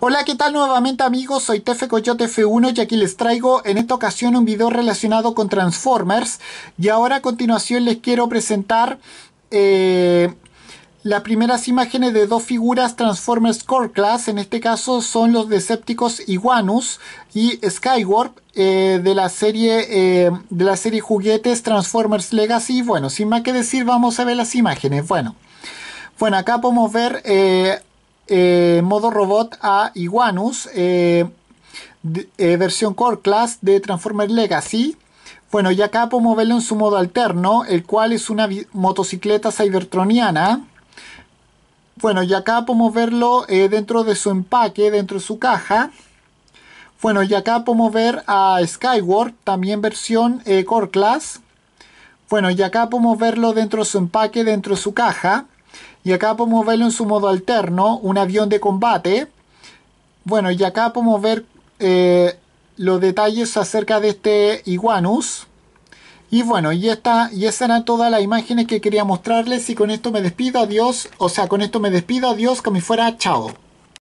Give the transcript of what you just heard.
Hola, ¿qué tal nuevamente amigos? Soy Tefe F1 y aquí les traigo en esta ocasión un video relacionado con Transformers y ahora a continuación les quiero presentar eh, las primeras imágenes de dos figuras Transformers Core Class, en este caso son los Decepticos Iguanus y Skywarp eh, de, la serie, eh, de la serie juguetes Transformers Legacy. Bueno, sin más que decir, vamos a ver las imágenes. Bueno, bueno acá podemos ver eh, modo robot a Iguanus, eh, eh, versión Core Class de Transformer Legacy. Bueno, y acá podemos verlo en su modo alterno, el cual es una motocicleta cybertroniana. Bueno, y acá podemos verlo dentro de su empaque, dentro de su caja. Bueno, y acá podemos ver a Skyward, también versión Core Class. Bueno, y acá podemos verlo dentro de su empaque, dentro de su caja. Y acá podemos verlo en su modo alterno, un avión de combate. Bueno, y acá podemos ver eh, los detalles acerca de este Iguanus. Y bueno, y, esta, y esas eran todas las imágenes que quería mostrarles. Y con esto me despido, adiós. O sea, con esto me despido, adiós, como si fuera, chao.